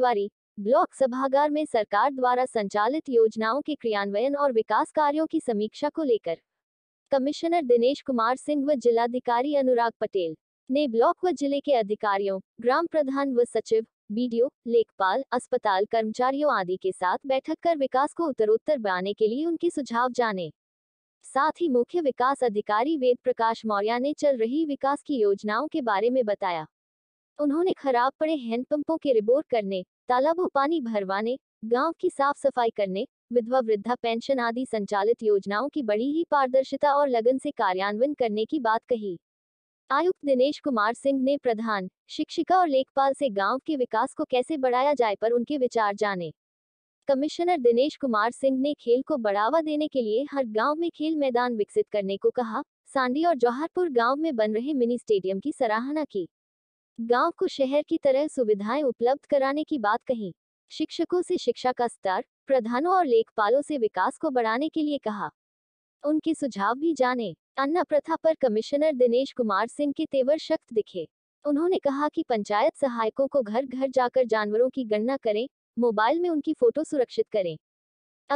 कोटद्वारी block सभागार में सरकार द्वारा संचालित योजनाओं के क्रियान्वयन और विकास कार्यों की समीक्षा को लेकर कमिश्नर दिनेश कुमार सिंह व जिलाधिकारी अनुराग पटेल ने ब्लॉक व जिले के अधिकारियों ग्राम प्रधान व सचिव बीडीओ लेखपाल अस्पताल कर्मचारियों आदि के साथ बैठक कर विकास को उत्तरोत्तर बनाने के लिए उनके सुझाव जाने साथ ही मुख्य विकास अधिकारी वेद प्रकाश मौर्य ने चल रही विकास की योजनाओं के बारे में बताया उन्होंने खराब पड़े हैंडपंपों के रिबोर करने तालाबों पानी भरवाने गांव की साफ सफाई करने विधवा वृद्धा पेंशन आदि संचालित योजनाओं की बड़ी ही पारदर्शिता और लगन से कार्यान्वयन करने की बात कही आयुक्त दिनेश कुमार सिंह ने प्रधान शिक्षिका और लेखपाल से गांव के विकास को कैसे बढ़ाया जाए पर उनके विचार जाने कमिश्नर दिनेश कुमार सिंह ने खेल को बढ़ावा देने के लिए हर गांव में खेल मैदान विकसित करने को कहा सांडी और जौहरपुर गांव में बन रहे मिनी स्टेडियम की सराहना की गांव को शहर की तरह सुविधाएं उपलब्ध कराने की बात कही शिक्षकों से शिक्षा का स्तर प्रधानों और लेखपालों से विकास को बढ़ाने के लिए कहा उनके सुझाव भी जाने अन्ना प्रथा पर कमिश्नर दिनेश कुमार सिंह के तेवर शक्त दिखे उन्होंने कहा कि पंचायत सहायकों को घर घर जाकर जानवरों की गणना करें मोबाइल में उनकी फोटो सुरक्षित करें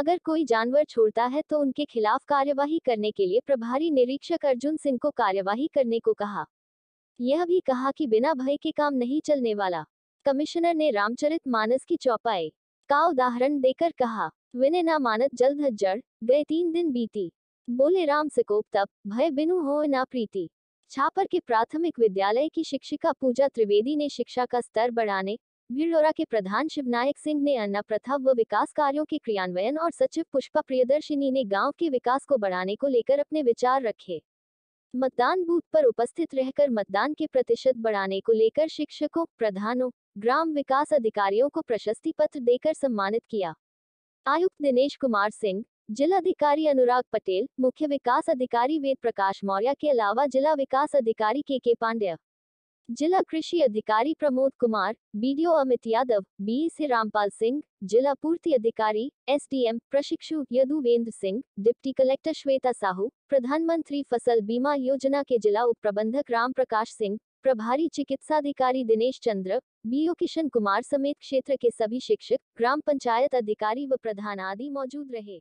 अगर कोई जानवर छोड़ता है तो उनके खिलाफ कार्यवाही करने के लिए प्रभारी निरीक्षक अर्जुन सिंह को कार्यवाही करने को कहा यह भी कहा कि बिना भय के काम नहीं चलने वाला कमिश्नर ने रामचरित मानस की चौपाई का उदाहरण देकर कहा विनय ना मानत जल्द हज्जड़ गए तीन दिन बीती बोले राम से कोप तप भय बिनु हो ना प्रीति छापर के प्राथमिक विद्यालय की शिक्षिका पूजा त्रिवेदी ने शिक्षा का स्तर बढ़ाने भिड़ोरा के प्रधान शिवनायक सिंह ने अन्ना प्रथा व विकास कार्यों के क्रियान्वयन और सचिव पुष्पा प्रियदर्शिनी ने गांव के विकास को बढ़ाने को लेकर अपने विचार रखे मतदान बूथ पर उपस्थित रहकर मतदान के प्रतिशत बढ़ाने को लेकर शिक्षकों प्रधानों ग्राम विकास अधिकारियों को प्रशस्ति पत्र देकर सम्मानित किया आयुक्त दिनेश कुमार सिंह जिला अधिकारी अनुराग पटेल मुख्य विकास अधिकारी वेद प्रकाश मौर्य के अलावा जिला विकास अधिकारी के के पांड्या जिला कृषि अधिकारी प्रमोद कुमार बीडीओ अमित यादव बी से रामपाल सिंह जिला पूर्ति अधिकारी एसडीएम प्रशिक्षु यदुवेंद्र सिंह डिप्टी कलेक्टर श्वेता साहू प्रधानमंत्री फसल बीमा योजना के जिला उप प्रबंधक राम प्रकाश सिंह प्रभारी चिकित्सा अधिकारी दिनेश चंद्र बीओ किशन कुमार समेत क्षेत्र के सभी शिक्षक ग्राम पंचायत अधिकारी व प्रधान आदि मौजूद रहे